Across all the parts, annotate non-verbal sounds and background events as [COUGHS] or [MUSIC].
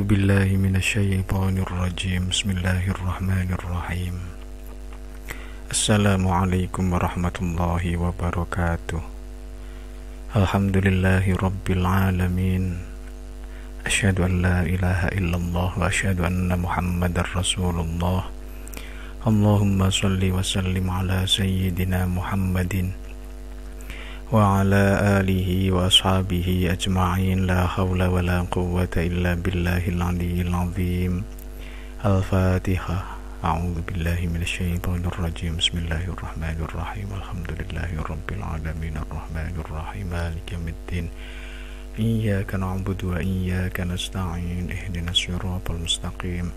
أعوذ بالله من الشيطان الرجيم بسم الله الرحمن الرحيم السلام عليكم ورحمة الله وبركاته الحمد لله رب العالمين أشهد أن لا إله إلا الله وأشهد أن محمدا رسول الله اللهم صل وسلم على سيدنا محمد وعلى آله وأصحابه أجمعين لا حول ولا قوة إلا بالله العلي العظيم الفاتحة أعوذ بالله من الشيطان الرجيم بسم الله الرحمن الرحيم الحمد لله رب العالمين الرحمن الرحيم مالك يوم الدين إياك نعبد وإياك نستعين اهدنا الصراط المستقيم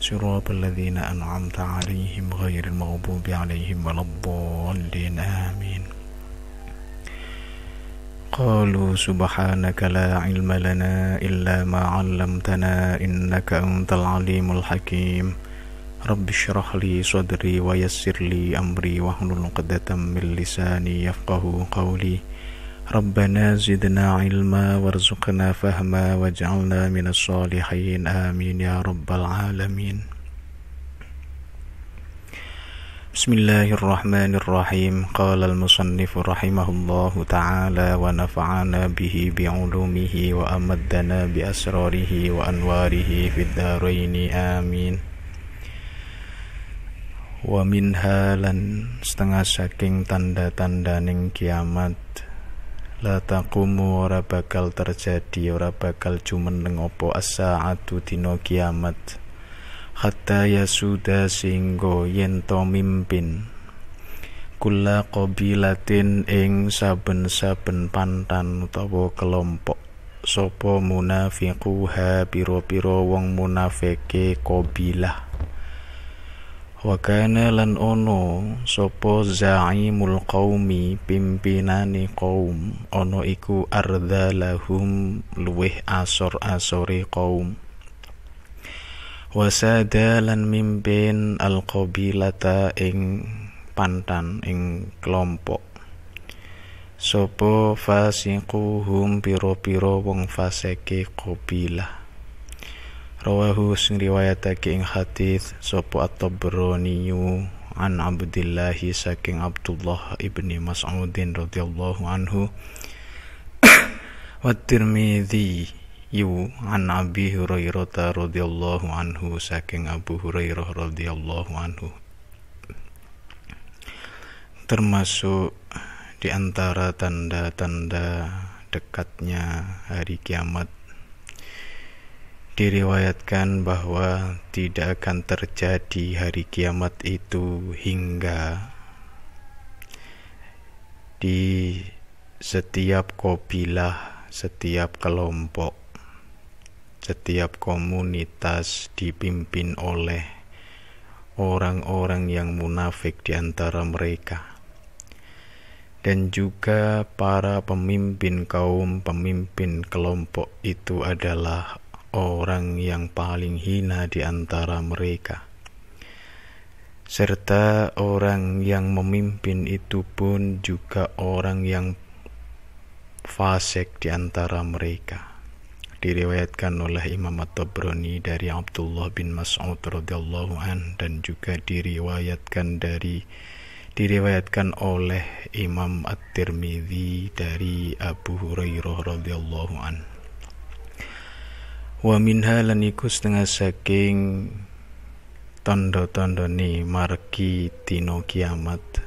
صراط الذين أنعمت عليهم غير المغضوب عليهم ولا الضالين آمين قالوا سبحانك لا علم لنا إلا ما علمتنا إنك أنت العليم الحكيم رب اشرح لي صدري ويسر لي أمري واحلل عقدة من لساني يفقه قولي ربنا زدنا علما وارزقنا فهما واجعلنا من الصالحين آمين يا رب العالمين Bismillahirrahmanirrahim Qala al-musannifu rahimahullahu ta'ala Wa nafa'ana bihi bi'ulumihi Wa amaddana bi asrarihi Wa anwarihi Fid amin Wa min halan Setengah saking tanda-tanda Ning kiamat La taqumu ora bakal terjadi Ora bakal cuman nengopo As-sa'atu dino kiamat kiamat hatta yasuda singgo yento mimpin kula qabilatin ing saben-saben pantan utawa kelompok sapa ha pira-pira wong munafike qabilah wa kana lan ono sapa zaimul qaumi pimpinane qaum ono iku arda lahum luweh asor-asore qaum Wasada lan mimpin alqabilata ing pantan ing kelompok sopo fasiquhum piro-piro wong faseke qabilah rawahu sing riwayatake ing hadis sopo at-tabraniyu an abdillahi saking Abdullah ibni Mas'udin radhiyallahu anhu [COUGHS] wa tirmidhi Ibu an Abi Hurairah radhiyallahu anhu saking Abu Hurairah radhiyallahu anhu termasuk di antara tanda-tanda dekatnya hari kiamat diriwayatkan bahwa tidak akan terjadi hari kiamat itu hingga di setiap kopilah setiap kelompok setiap komunitas dipimpin oleh orang-orang yang munafik di antara mereka dan juga para pemimpin kaum pemimpin kelompok itu adalah orang yang paling hina di antara mereka serta orang yang memimpin itu pun juga orang yang fasik di antara mereka diriwayatkan oleh Imam At-Tabrani dari Abdullah bin Mas'ud radhiyallahu an dan juga diriwayatkan dari diriwayatkan oleh Imam At-Tirmidzi dari Abu Hurairah radhiyallahu an wa minha lan setengah saking tanda-tandane margi dina kiamat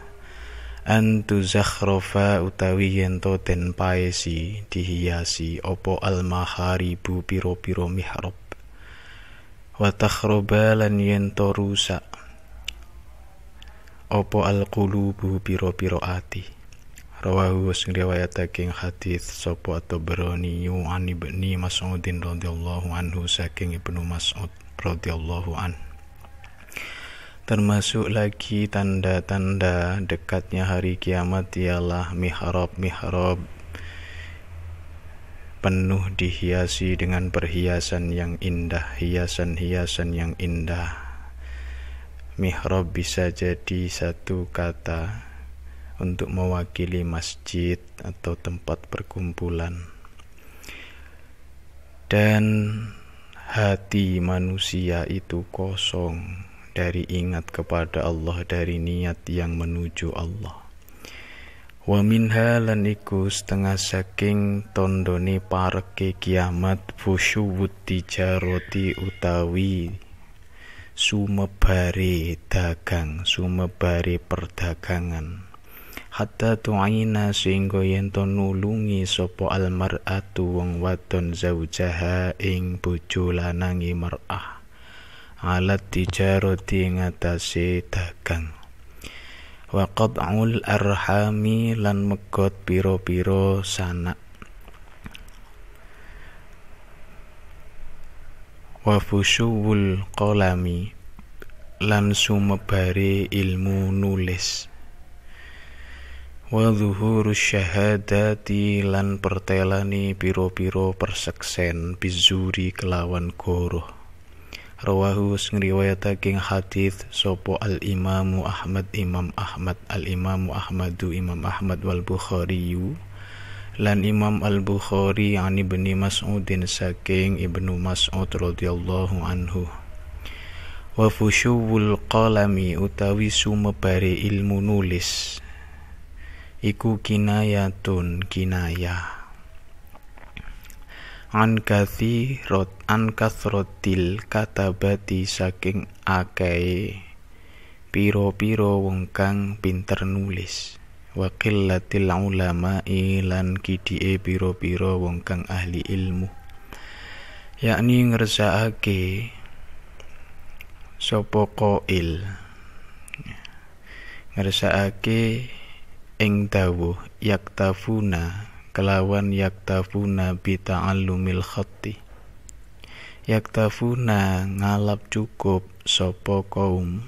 antu zakhrofa utawi yento den paesi dihiasi opo al almaharibu piro-piro mihrab wa takhroba lan yento rusak opo al alqulubu piro-piro ati rawahu sing riwayataking hadis sapa atau berani an ibni Mas'udin radhiyallahu anhu saking Ibnu Mas'ud radhiyallahu anhu Termasuk lagi tanda-tanda dekatnya hari kiamat ialah mihrab-mihrab penuh dihiasi dengan perhiasan yang indah, hiasan-hiasan yang indah. Mihrab bisa jadi satu kata untuk mewakili masjid atau tempat perkumpulan. Dan hati manusia itu kosong dari ingat kepada Allah dari niat yang menuju Allah wa minha lan iku setengah saking tondone parke kiamat fushuwut tijaroti utawi sumebare dagang sumebare perdagangan hatta tu'ina sehingga yen nulungi sopo almar'atu wong wadon zaujaha ing bojo lanangi mar'ah alat tijarati ngatasi dagang wa qat'ul arhami lan megot piro-piro sanak wa fusyuwul qalami lan sumebare ilmu nulis wa zuhuru syahadati lan pertelani piro-piro perseksen bizuri kelawan goroh rawahu ngriwayataking hadith sopo al imamu Ahmad Imam Ahmad al imamu Ahmadu Imam Ahmad wal Bukhari lan Imam al Bukhari ani bin Mas'udin saking Ibnu Mas'ud radhiyallahu anhu wa fusyuwul qalami utawi sumebare ilmu nulis iku kinayatun kinayah an kathirat an kathratil katabati saking akeh piro-piro wong kang pinter nulis wakil qillatil ulama lan e piro-piro wong kang ahli ilmu yakni ngersakake sapa ake eng ing yak yaktafuna kelawan yaktafuna bita'allumil khatti yaktafuna ngalap cukup sopo kaum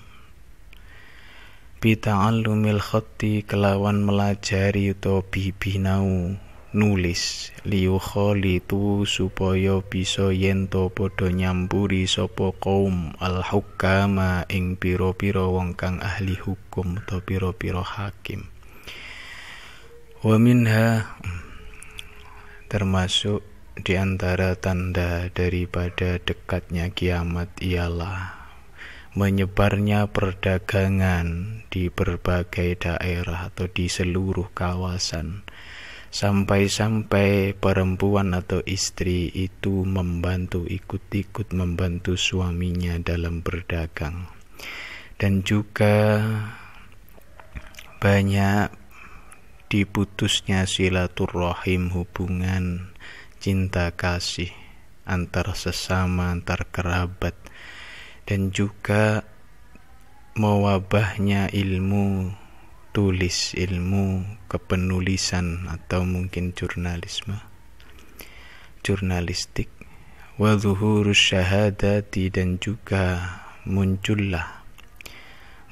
bita'allumil khatti kelawan melajari utawa bibinau nulis liu tu supaya bisa yento podo nyampuri sopo kaum al hukama ing piro-piro wong kang ahli hukum atau piro-piro hakim wa minha hmm termasuk di antara tanda daripada dekatnya kiamat ialah menyebarnya perdagangan di berbagai daerah atau di seluruh kawasan sampai-sampai perempuan atau istri itu membantu ikut-ikut membantu suaminya dalam berdagang dan juga banyak diputusnya silaturahim hubungan cinta kasih antar sesama antar kerabat dan juga mewabahnya ilmu tulis ilmu kepenulisan atau mungkin jurnalisme jurnalistik zuhurus syahadati dan juga muncullah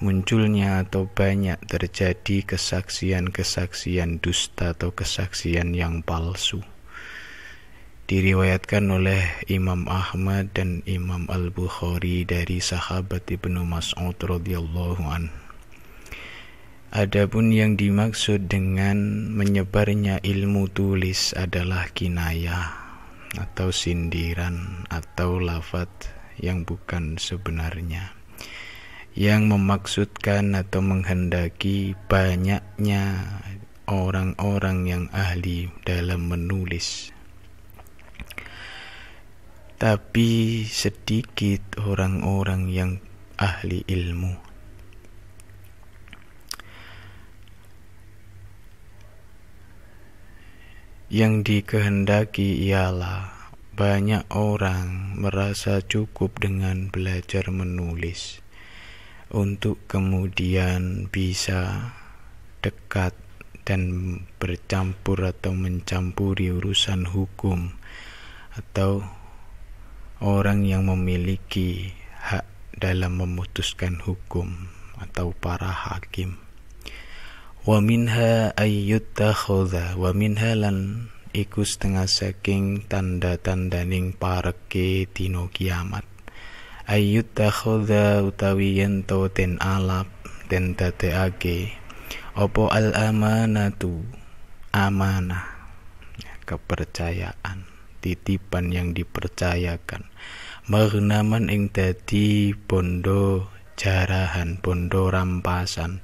munculnya atau banyak terjadi kesaksian-kesaksian dusta atau kesaksian yang palsu. Diriwayatkan oleh Imam Ahmad dan Imam Al-Bukhari dari sahabat Ibnu Mas'ud radhiyallahu an. Adapun yang dimaksud dengan menyebarnya ilmu tulis adalah kinayah atau sindiran atau lafat yang bukan sebenarnya yang memaksudkan atau menghendaki banyaknya orang-orang yang ahli dalam menulis. Tapi sedikit orang-orang yang ahli ilmu. Yang dikehendaki ialah banyak orang merasa cukup dengan belajar menulis untuk kemudian bisa dekat dan bercampur atau mencampuri urusan hukum atau orang yang memiliki hak dalam memutuskan hukum atau para hakim wa minha ayyutakhudha wa minha lan iku setengah saking tanda-tandaning pareke dino kiamat ayut takhoda utawi yento ten alap ten tate ake opo al amanatu amanah kepercayaan titipan yang dipercayakan magnaman ing tadi bondo jarahan bondo rampasan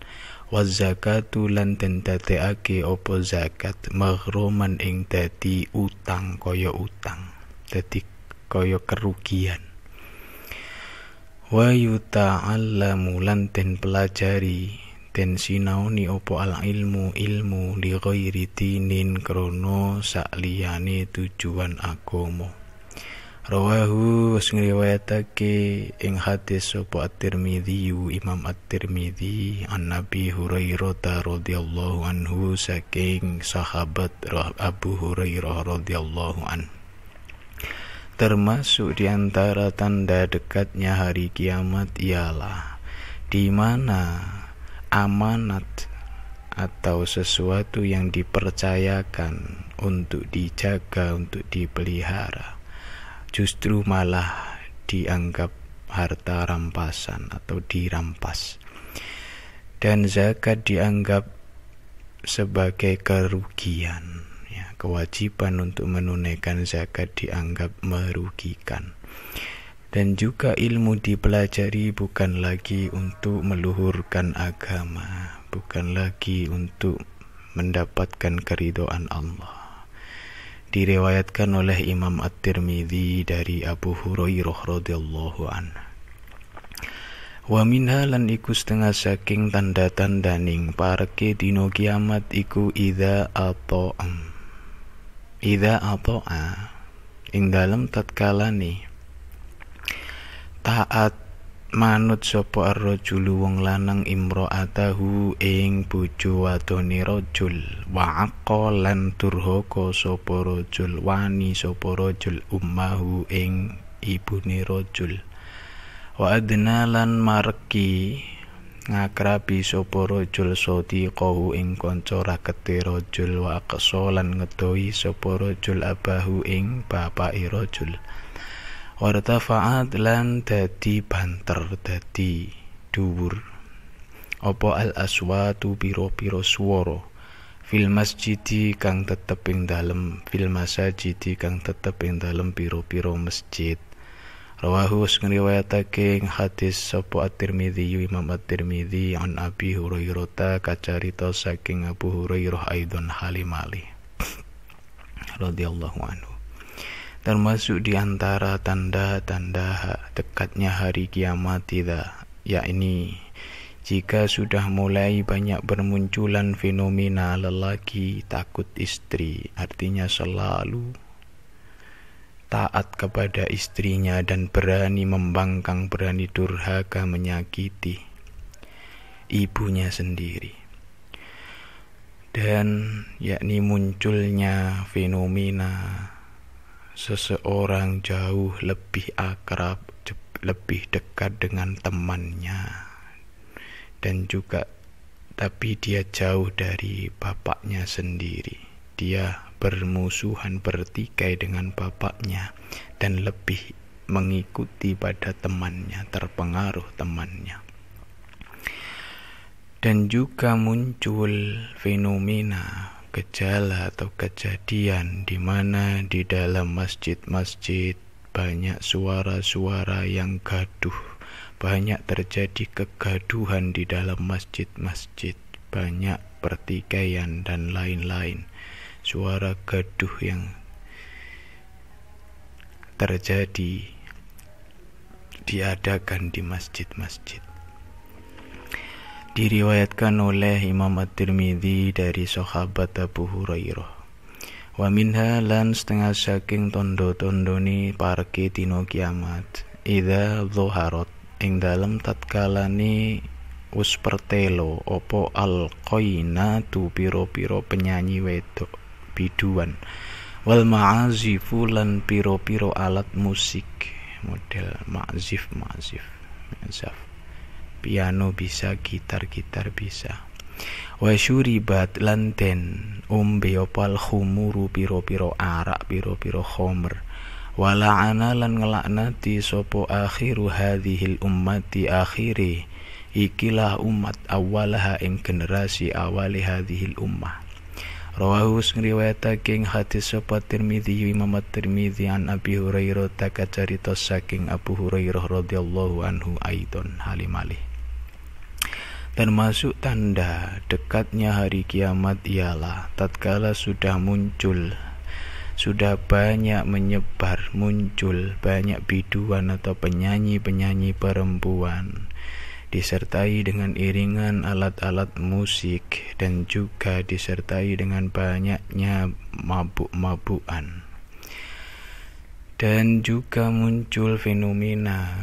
Wazakatulan ten tate ake opo zakat maghruman ing tadi utang koyo utang Tadi koyo kerugian wa yuta'allamu lan den pelajari den sinaoni opo al ilmu ilmu li ghairi dinin krono sakliyane tujuan agama rawahu wis ngriwayatake ing hadis sapa at-Tirmidzi Imam at-Tirmidzi an Nabi Hurairah radhiyallahu anhu saking sahabat Abu Hurairah radhiyallahu anhu Termasuk di antara tanda dekatnya hari kiamat ialah di mana amanat atau sesuatu yang dipercayakan untuk dijaga, untuk dipelihara, justru malah dianggap harta rampasan atau dirampas. Dan zakat dianggap sebagai kerugian kewajiban untuk menunaikan zakat dianggap merugikan. Dan juga ilmu dipelajari bukan lagi untuk meluhurkan agama, bukan lagi untuk mendapatkan keridoan Allah. Direwayatkan oleh Imam At-Tirmidzi dari Abu Hurairah radhiyallahu anhu. Wa minha lan iku setengah saking tanda-tandaning parke dino kiamat iku idza ato'am. Ida ato'a ing dalem tatkala ni taat manut sopo ar wong lanang atahu ing bojo wadone rojul wa lan turhoko sopo rojul wani sopo rojul ummahu ing ibune nirojul wa adnalan marki ngakrabi sapa rajul sadiqahu ing kanca rakete rajul wa aqsa lan ngedohi sapa rajul abahu ing bapake rajul wartafa'at lan dadi banter dadi dhuwur apa al aswatu piro-piro swara fil masjidi kang tetep ing dalem fil masajidi kang tetep ing dalem piro-piro masjid Rawahus ngriwayatake ing hadis sapa At-Tirmidzi Imam At-Tirmidzi an Abi Hurairah kacarita saking Abu Hurairah aidon halimali [CLEARS THROAT] radhiyallahu anhu termasuk di antara tanda-tanda dekatnya hari kiamat tidak yakni jika sudah mulai banyak bermunculan fenomena lelaki takut istri artinya selalu taat kepada istrinya dan berani membangkang, berani durhaka, menyakiti ibunya sendiri. Dan yakni munculnya fenomena seseorang jauh lebih akrab, lebih dekat dengan temannya dan juga tapi dia jauh dari bapaknya sendiri. Dia bermusuhan bertikai dengan bapaknya dan lebih mengikuti pada temannya, terpengaruh temannya. Dan juga muncul fenomena gejala atau kejadian di mana di dalam masjid-masjid banyak suara-suara yang gaduh, banyak terjadi kegaduhan di dalam masjid-masjid, banyak pertikaian dan lain-lain suara gaduh yang terjadi diadakan di masjid-masjid. Diriwayatkan oleh Imam At-Tirmidzi dari sahabat Abu Hurairah. Wa minha lan setengah saking tondo-tondoni parke tino kiamat. Ida dhuharot ing dalem tatkalani uspertelo opo opo koina tu piro-piro penyanyi wedok biduan wal ma'azifu lan piro-piro alat musik model ma'zif ma'zif ma'zif piano bisa gitar-gitar bisa wa syuribat lan den umbe opal khumuru piro-piro arak piro-piro khomer wala analan lan ngelaknati sopo akhiru hadihil ummati akhiri ikilah umat awalaha ing generasi awali hadihil ummah Rawahus ngriwayataking hadis sapa Tirmizi Imam Tirmizi an Abi Hurairah takacarita saking Abu Hurairah radhiyallahu anhu aidon halimali Termasuk tanda dekatnya hari kiamat ialah tatkala sudah muncul sudah banyak menyebar muncul banyak biduan atau penyanyi-penyanyi perempuan disertai dengan iringan alat-alat musik dan juga disertai dengan banyaknya mabuk-mabukan. Dan juga muncul fenomena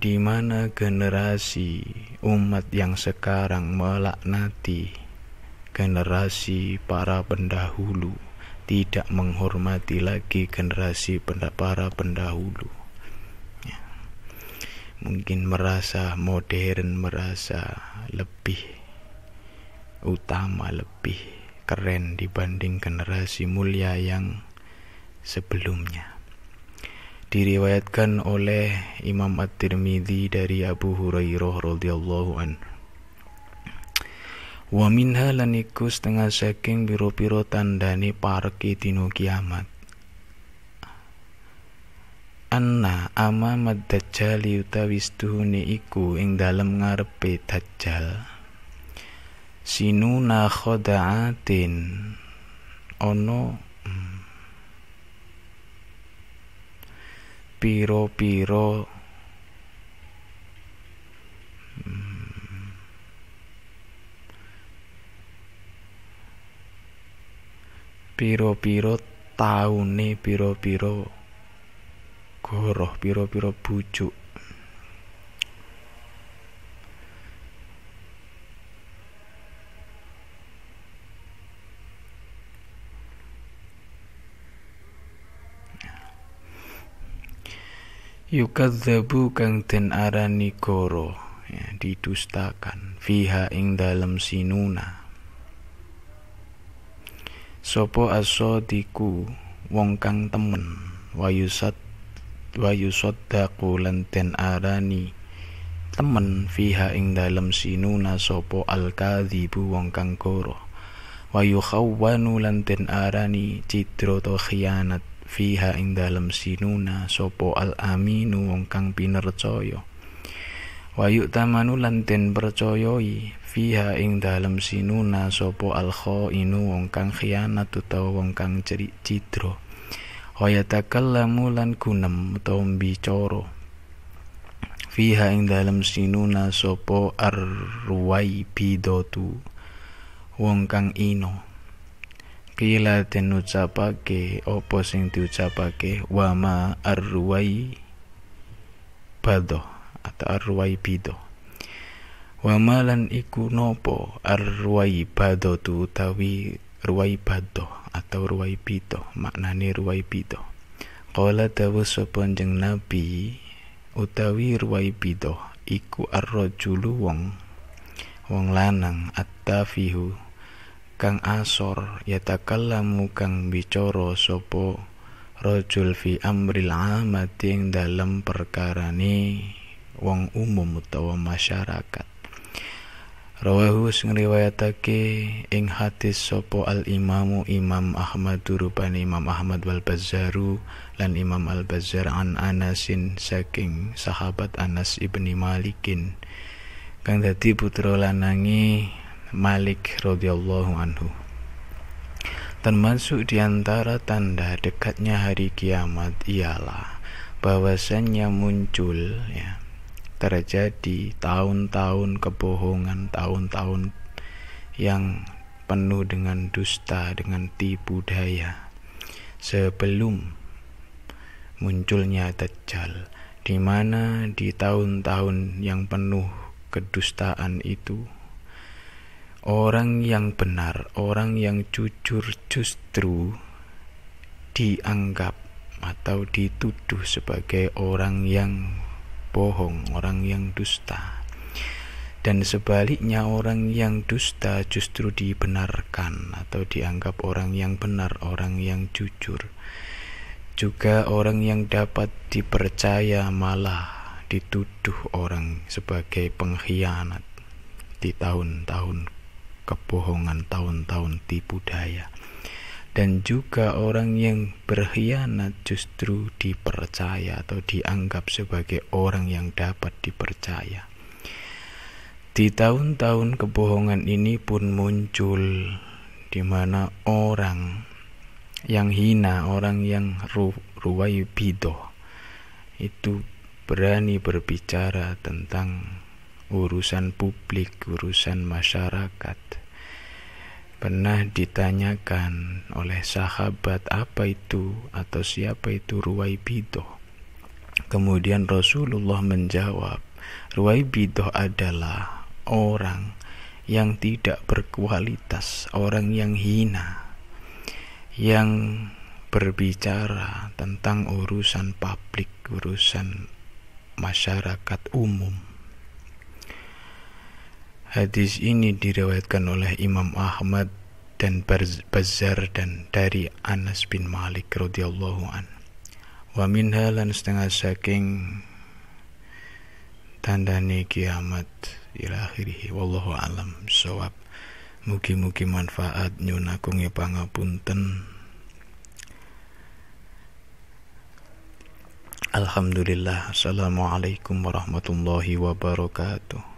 di mana generasi umat yang sekarang melaknati generasi para pendahulu tidak menghormati lagi generasi para pendahulu mungkin merasa modern, merasa lebih utama, lebih keren dibanding generasi mulia yang sebelumnya. Diriwayatkan oleh Imam At-Tirmidzi dari Abu Hurairah radhiyallahu anhu. Wa minha laniku setengah saking biro piro tandani parki dino kiamat anna ama madajjal yutawistuhuni iku ing dalem ngarepe dajjal sinuna khoda'atin ono hmm, piro-piro hmm, piro-piro taune piro-piro goroh piro-piro bujuk yukadzabu kang den arani goro ya, didustakan fiha ing dalem sinuna sopo aso diku, wong kang temen wayusat wa yusaddaqu lan ten arani temen fiha ing dalem sinuna sopo al-kadzibu wong kang goro wa yukhawwanu lan ten arani cidro to khianat fiha ing dalem sinuna sopo al-aminu wong kang pinercaya wayu tamanu lan den percayai fiha ing dalem sinuna sopo al khainu wong kang khianat utawa wong kang cidra wayatakallamu lan gunem utawa bicara fiha ing dalem sinuna sapa arwai bidatu wong kang ino kila den ucapake apa sing diucapake wama arwai bado atau arwai bido wama lan iku nopo arwai bado tu utawi bato atau pito maknane ruwaibidah qala dawu sapa sepanjang nabi utawi pito iku ar julu wong wong lanang at kang asor yatakallamu kang bicara sopo rajul fi amril amati dalam perkara ni wong umum utawa masyarakat Rawahu sing riwayatake ing hadis sopo al imamu Imam Ahmad rupane Imam Ahmad wal Bazzaru lan Imam al Bazzar an Anasin saking sahabat Anas ibni Malikin kang dadi putra lanangi Malik radhiyallahu anhu termasuk diantara tanda dekatnya hari kiamat ialah bahwasannya muncul ya terjadi tahun-tahun kebohongan, tahun-tahun yang penuh dengan dusta, dengan tipu daya. Sebelum munculnya Dajjal, di mana di tahun-tahun yang penuh kedustaan itu, orang yang benar, orang yang jujur justru dianggap atau dituduh sebagai orang yang berbohong, orang yang dusta. Dan sebaliknya orang yang dusta justru dibenarkan atau dianggap orang yang benar, orang yang jujur. Juga orang yang dapat dipercaya malah dituduh orang sebagai pengkhianat di tahun-tahun kebohongan, tahun-tahun tipu daya dan juga orang yang berkhianat justru dipercaya atau dianggap sebagai orang yang dapat dipercaya. Di tahun-tahun kebohongan ini pun muncul di mana orang yang hina, orang yang ru ruwai bido itu berani berbicara tentang urusan publik, urusan masyarakat Pernah ditanyakan oleh sahabat apa itu atau siapa itu bidoh. Kemudian Rasulullah menjawab, bidoh adalah orang yang tidak berkualitas, orang yang hina, yang berbicara tentang urusan publik, urusan masyarakat umum Hadis ini diriwayatkan oleh Imam Ahmad dan Bazzar dan dari Anas bin Malik radhiyallahu an. Wa minha lan setengah saking tandani kiamat ila akhirih wallahu alam sawab. Mugi-mugi manfaat nyunakungi pangapunten. Alhamdulillah Assalamualaikum warahmatullahi wabarakatuh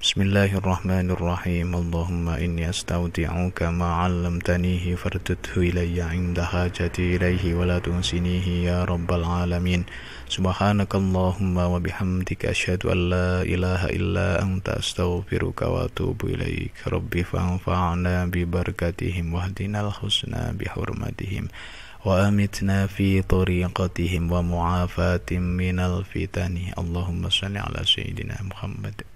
بسم الله الرحمن الرحيم اللهم إني أستودعك ما علمتنيه فارتده إلي عند حاجتي إليه ولا تنسنيه يا رب العالمين سبحانك اللهم وبحمدك أشهد أن لا إله إلا أنت أستغفرك وأتوب إليك رب فانفعنا ببركتهم واهدنا الحسنى بحرمتهم وأمتنا في طريقتهم ومعافاة من الفتن اللهم صل على سيدنا محمد